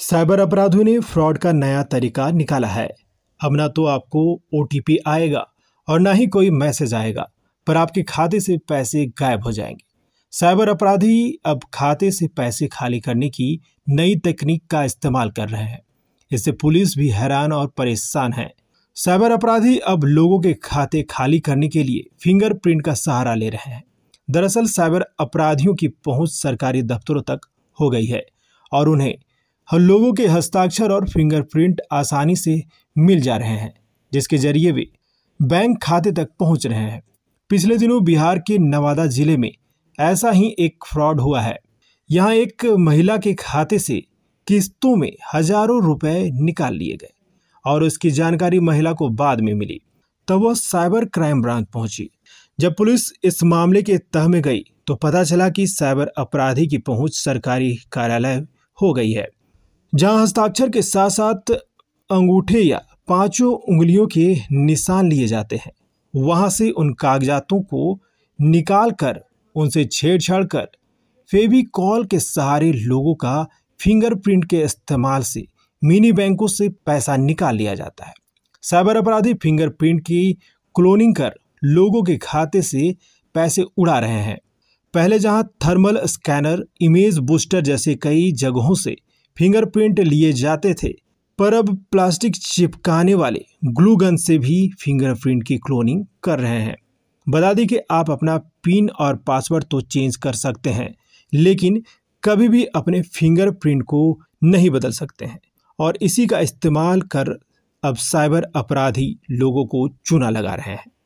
cyber अपराधों ने fraud का नया तरीका निकाला है अब ना तो आपको ओ आएगा और ना ही कोई मैसेज आएगा पर आपके खाते से पैसे गायब हो जाएंगे साइबर अपराधी अब खाते से पैसे खाली करने की नई तकनीक का इस्तेमाल कर रहे हैं इससे पुलिस भी हैरान और परेशान है साइबर अपराधी अब लोगों के खाते खाली करने के लिए फिंगरप्रिंट का सहारा ले रहे हैं दरअसल साइबर अपराधियों की पहुंच सरकारी दफ्तरों तक हो गई है और उन्हें हर लोगों के हस्ताक्षर और फिंगरप्रिंट आसानी से मिल जा रहे हैं जिसके जरिए वे बैंक खाते तक पहुंच रहे हैं पिछले दिनों बिहार के नवादा जिले में ऐसा ही एक फ्रॉड हुआ है यहाँ एक महिला के खाते से किस्तों में हजारों रुपए निकाल लिए गए और उसकी जानकारी महिला को बाद में मिली तब वह साइबर क्राइम ब्रांच पहुंची जब पुलिस इस मामले के तह में गई तो पता चला कि साइबर अपराधी की पहुंच सरकारी कार्यालय हो गई है जहां हस्ताक्षर के साथ साथ अंगूठे या पांचों उंगलियों के निशान लिए जाते हैं वहां से उन कागजातों को निकाल कर उनसे छेड़छाड़ कर फेविकॉल के सहारे लोगों का फिंगरप्रिंट के इस्तेमाल से मिनी बैंकों से पैसा निकाल लिया जाता है साइबर अपराधी फिंगरप्रिंट की क्लोनिंग कर लोगों के खाते से पैसे उड़ा रहे हैं पहले जहां थर्मल स्कैनर इमेज बूस्टर जैसे कई जगहों से फिंगरप्रिंट लिए जाते थे पर अब प्लास्टिक चिपकाने वाले ग्लू गन से भी फिंगरप्रिंट की क्लोनिंग कर रहे हैं बता दें कि आप अपना पिन और पासवर्ड तो चेंज कर सकते हैं लेकिन कभी भी अपने फिंगरप्रिंट को नहीं बदल सकते हैं और इसी का इस्तेमाल कर अब साइबर अपराधी लोगों को चूना लगा रहे हैं